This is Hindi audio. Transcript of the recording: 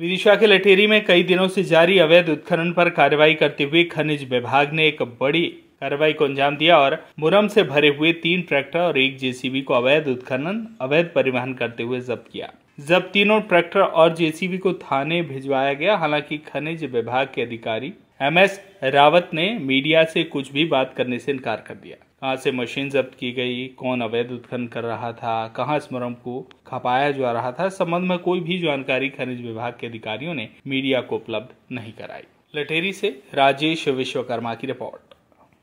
विदिशा के लटेरी में कई दिनों से जारी अवैध उत्खनन पर कार्रवाई करते हुए खनिज विभाग ने एक बड़ी कार्रवाई को अंजाम दिया और मुरम से भरे हुए तीन ट्रैक्टर और एक जेसीबी को अवैध उत्खनन अवैध परिवहन करते हुए जब्त किया जब तीनों ट्रैक्टर और जेसीबी को थाने भिजवाया गया हालांकि खनिज विभाग के अधिकारी एमएस रावत ने मीडिया से कुछ भी बात करने से इनकार कर दिया कहाँ से मशीन जब्त की गई कौन अवैध उत्खनन कर रहा था कहाँ स्मरण को खपाया जा रहा था संबंध में कोई भी जानकारी खनिज विभाग के अधिकारियों ने मीडिया को उपलब्ध नहीं कराई लटेरी से राजेश विश्वकर्मा की रिपोर्ट